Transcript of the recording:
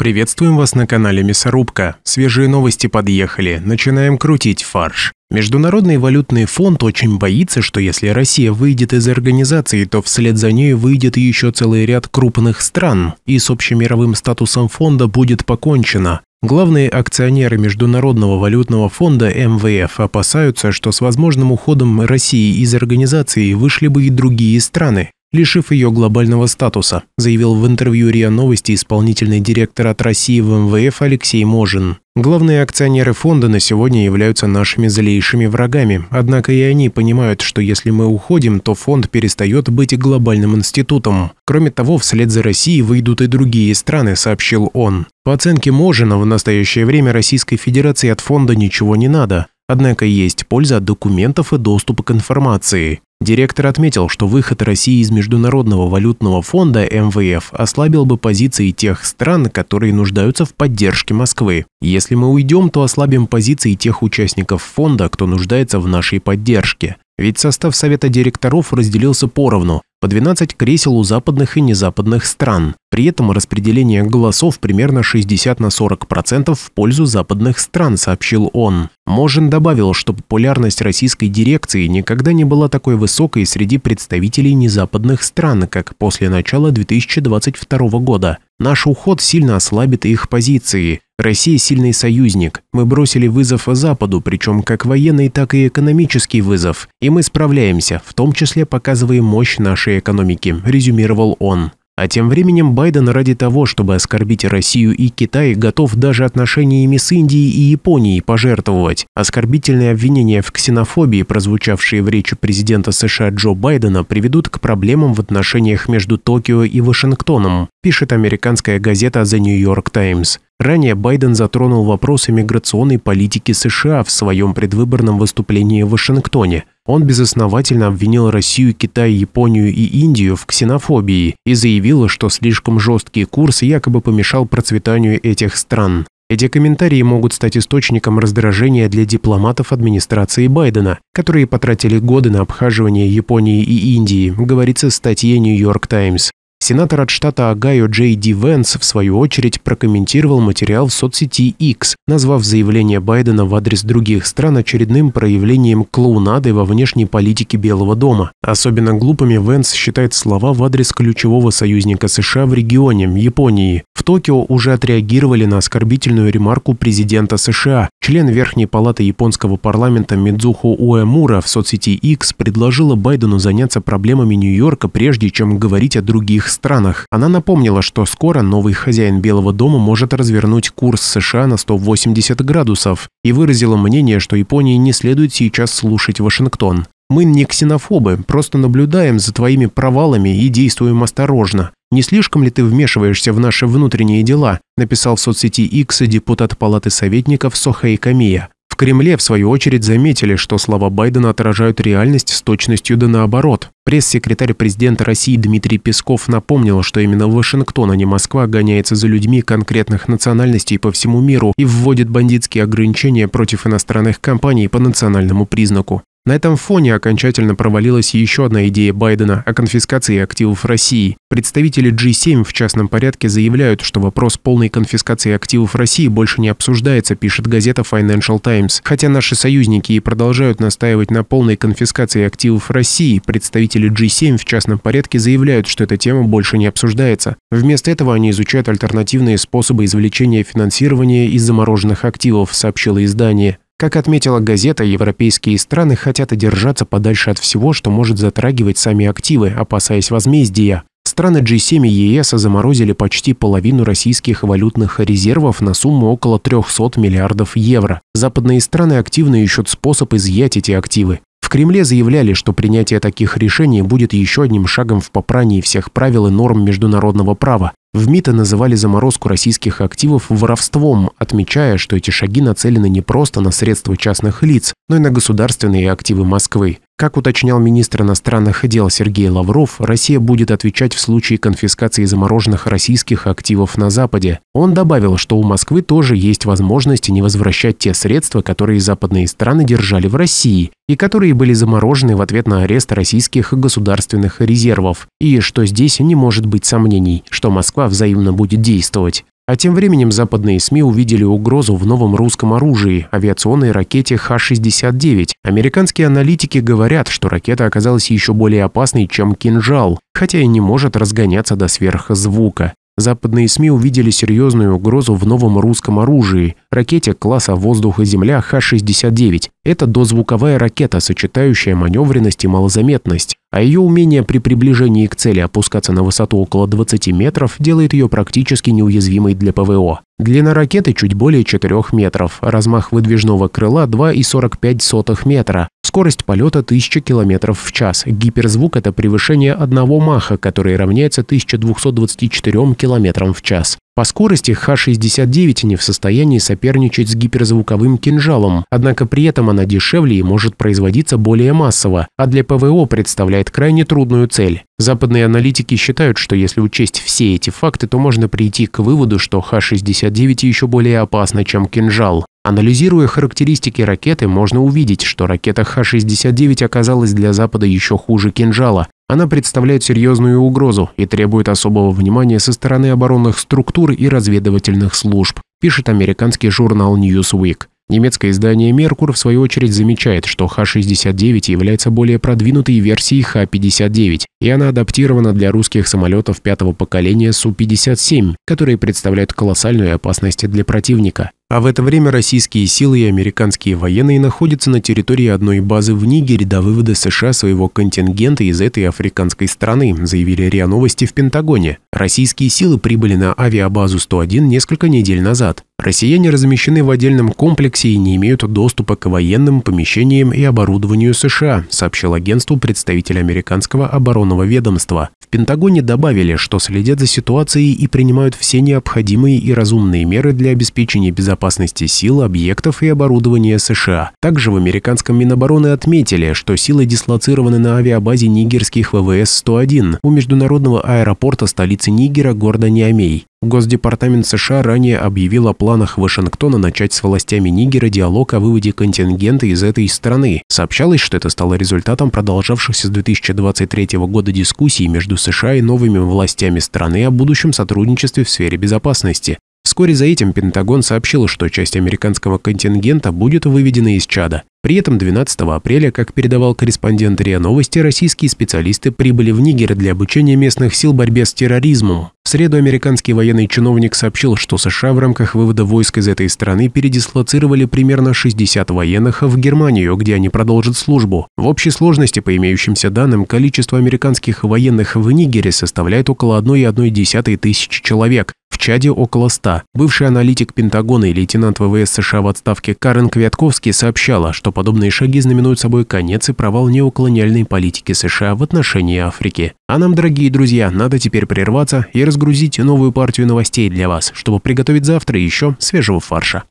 Приветствуем вас на канале Мясорубка. Свежие новости подъехали. Начинаем крутить фарш. Международный валютный фонд очень боится, что если Россия выйдет из организации, то вслед за ней выйдет еще целый ряд крупных стран, и с общемировым статусом фонда будет покончено. Главные акционеры Международного валютного фонда МВФ опасаются, что с возможным уходом России из организации вышли бы и другие страны лишив ее глобального статуса, заявил в интервью РИА Новости исполнительный директор от России в МВФ Алексей Можин. Главные акционеры фонда на сегодня являются нашими злейшими врагами, однако и они понимают, что если мы уходим, то фонд перестает быть глобальным институтом. Кроме того, вслед за Россией выйдут и другие страны, сообщил он. По оценке Можина, в настоящее время Российской Федерации от фонда ничего не надо. Однако есть польза от документов и доступа к информации. Директор отметил, что выход России из Международного валютного фонда МВФ ослабил бы позиции тех стран, которые нуждаются в поддержке Москвы. Если мы уйдем, то ослабим позиции тех участников фонда, кто нуждается в нашей поддержке. Ведь состав совета директоров разделился поровну, по 12 кресел у западных и незападных стран. При этом распределение голосов примерно 60 на 40% в пользу западных стран, сообщил он. Можин добавил, что популярность российской дирекции никогда не была такой высокой среди представителей незападных стран, как после начала 2022 года. Наш уход сильно ослабит их позиции. Россия – сильный союзник. Мы бросили вызов Западу, причем как военный, так и экономический вызов. И мы справляемся, в том числе показывая мощь нашей экономики, резюмировал он. А тем временем Байден ради того, чтобы оскорбить Россию и Китай, готов даже отношениями с Индией и Японией пожертвовать. Оскорбительные обвинения в ксенофобии, прозвучавшие в речи президента США Джо Байдена, приведут к проблемам в отношениях между Токио и Вашингтоном пишет американская газета The New York Times. Ранее Байден затронул вопрос иммиграционной политики США в своем предвыборном выступлении в Вашингтоне. Он безосновательно обвинил Россию, Китай, Японию и Индию в ксенофобии и заявил, что слишком жесткий курс якобы помешал процветанию этих стран. Эти комментарии могут стать источником раздражения для дипломатов администрации Байдена, которые потратили годы на обхаживание Японии и Индии, говорится в статье New York Times. Сенатор от штата Огайо Джей Ди Венс, в свою очередь, прокомментировал материал в соцсети X, назвав заявление Байдена в адрес других стран очередным проявлением клоунады во внешней политике Белого дома. Особенно глупыми Венс считает слова в адрес ключевого союзника США в регионе, Японии. Токио уже отреагировали на оскорбительную ремарку президента США. Член Верхней Палаты японского парламента Мидзухо Уэмура в соцсети X предложила Байдену заняться проблемами Нью-Йорка, прежде чем говорить о других странах. Она напомнила, что скоро новый хозяин Белого дома может развернуть курс США на 180 градусов и выразила мнение, что Японии не следует сейчас слушать Вашингтон. Мы не ксенофобы, просто наблюдаем за твоими провалами и действуем осторожно. «Не слишком ли ты вмешиваешься в наши внутренние дела?» написал в соцсети X депутат Палаты советников Сохей Камия. В Кремле, в свою очередь, заметили, что слова Байдена отражают реальность с точностью да наоборот. Пресс-секретарь президента России Дмитрий Песков напомнил, что именно Вашингтон, а не Москва, гоняется за людьми конкретных национальностей по всему миру и вводит бандитские ограничения против иностранных компаний по национальному признаку. На этом фоне окончательно провалилась еще одна идея Байдена о конфискации активов России. Представители G7 в частном порядке заявляют, что вопрос полной конфискации активов России больше не обсуждается, пишет газета Financial Times. Хотя наши союзники и продолжают настаивать на полной конфискации активов России, представители G7 в частном порядке заявляют, что эта тема больше не обсуждается. Вместо этого они изучают альтернативные способы извлечения финансирования из замороженных активов, сообщило издание. Как отметила газета, европейские страны хотят одержаться подальше от всего, что может затрагивать сами активы, опасаясь возмездия. Страны G7 и ЕС заморозили почти половину российских валютных резервов на сумму около 300 миллиардов евро. Западные страны активно ищут способ изъять эти активы. В Кремле заявляли, что принятие таких решений будет еще одним шагом в попрании всех правил и норм международного права, в МИТа называли заморозку российских активов воровством, отмечая, что эти шаги нацелены не просто на средства частных лиц, но и на государственные активы Москвы. Как уточнял министр иностранных дел Сергей Лавров, Россия будет отвечать в случае конфискации замороженных российских активов на Западе. Он добавил, что у Москвы тоже есть возможность не возвращать те средства, которые западные страны держали в России и которые были заморожены в ответ на арест российских государственных резервов, и что здесь не может быть сомнений, что Москва Москва взаимно будет действовать. А тем временем западные СМИ увидели угрозу в новом русском оружии – авиационной ракете Х-69. Американские аналитики говорят, что ракета оказалась еще более опасной, чем кинжал, хотя и не может разгоняться до сверхзвука. Западные СМИ увидели серьезную угрозу в новом русском оружии – ракете класса «Воздух земля» Х-69. Это дозвуковая ракета, сочетающая маневренность и малозаметность, а ее умение при приближении к цели опускаться на высоту около 20 метров делает ее практически неуязвимой для ПВО. Длина ракеты чуть более 4 метров, размах выдвижного крыла 2,45 метра, скорость полета 1000 км в час, гиперзвук – это превышение одного маха, который равняется 1224 км в час. По скорости Х-69 не в состоянии соперничать с гиперзвуковым кинжалом, однако при этом она дешевле и может производиться более массово, а для ПВО представляет крайне трудную цель. Западные аналитики считают, что если учесть все эти факты, то можно прийти к выводу, что Х-69 еще более опасна, чем кинжал. Анализируя характеристики ракеты, можно увидеть, что ракета Х-69 оказалась для Запада еще хуже кинжала, она представляет серьезную угрозу и требует особого внимания со стороны оборонных структур и разведывательных служб, пишет американский журнал Newsweek. Немецкое издание «Меркур» в свою очередь замечает, что Х-69 является более продвинутой версией Х-59, и она адаптирована для русских самолетов пятого поколения Су-57, которые представляют колоссальную опасность для противника. А в это время российские силы и американские военные находятся на территории одной базы в Нигере до вывода США своего контингента из этой африканской страны, заявили РИА Новости в Пентагоне. Российские силы прибыли на авиабазу 101 несколько недель назад. Россияне размещены в отдельном комплексе и не имеют доступа к военным помещениям и оборудованию США, сообщил агентству представитель американского оборонного ведомства. В Пентагоне добавили, что следят за ситуацией и принимают все необходимые и разумные меры для обеспечения безопасности безопасности сил, объектов и оборудования США. Также в американском Минобороны отметили, что силы дислоцированы на авиабазе нигерских ВВС-101 у международного аэропорта столицы Нигера города Ниамей. Госдепартамент США ранее объявил о планах Вашингтона начать с властями Нигера диалог о выводе контингента из этой страны. Сообщалось, что это стало результатом продолжавшихся с 2023 года дискуссий между США и новыми властями страны о будущем сотрудничестве в сфере безопасности. Вскоре за этим Пентагон сообщил, что часть американского контингента будет выведена из Чада. При этом 12 апреля, как передавал корреспондент РИА Новости, российские специалисты прибыли в Нигер для обучения местных сил борьбе с терроризмом. В среду американский военный чиновник сообщил, что США в рамках вывода войск из этой страны передислоцировали примерно 60 военных в Германию, где они продолжат службу. В общей сложности, по имеющимся данным, количество американских военных в Нигере составляет около 1,1 тысяч человек. в Чаде около 100. Бывший аналитик Пентагона и лейтенант ВВС США в отставке Карен Квятковский сообщала, что что подобные шаги знаменуют собой конец и провал неоколониальной политики США в отношении Африки. А нам, дорогие друзья, надо теперь прерваться и разгрузить новую партию новостей для вас, чтобы приготовить завтра еще свежего фарша.